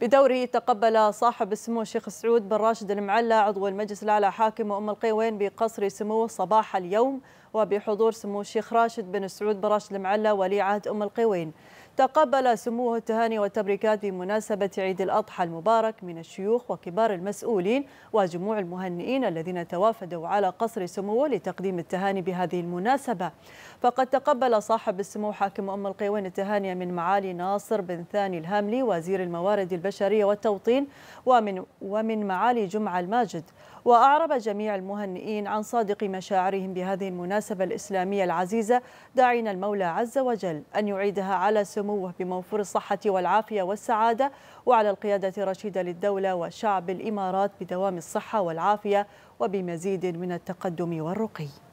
بدوره تقبل صاحب السمو الشيخ سعود بن راشد المعلى عضو المجلس الأعلى حاكم أم القيوين بقصر سموه صباح اليوم وبحضور سمو الشيخ راشد بن سعود بن راشد المعلى ولي عهد أم القيوين تقبل سموه التهاني والتبريكات بمناسبة عيد الأضحى المبارك من الشيوخ وكبار المسؤولين وجموع المهنئين الذين توافدوا على قصر سموه لتقديم التهاني بهذه المناسبة فقد تقبل صاحب السمو حاكم أم القيوين التهاني من معالي ناصر بن ثاني الهاملي وزير الموارد البشرية والتوطين ومن, ومن معالي جمعة الماجد وأعرب جميع المهنئين عن صادق مشاعرهم بهذه المناسبة الإسلامية العزيزة داعين المولى عز وجل أن يعيدها على سموه بموفور الصحة والعافية والسعادة وعلى القيادة الرشيدة للدولة وشعب الإمارات بدوام الصحة والعافية وبمزيد من التقدم والرقي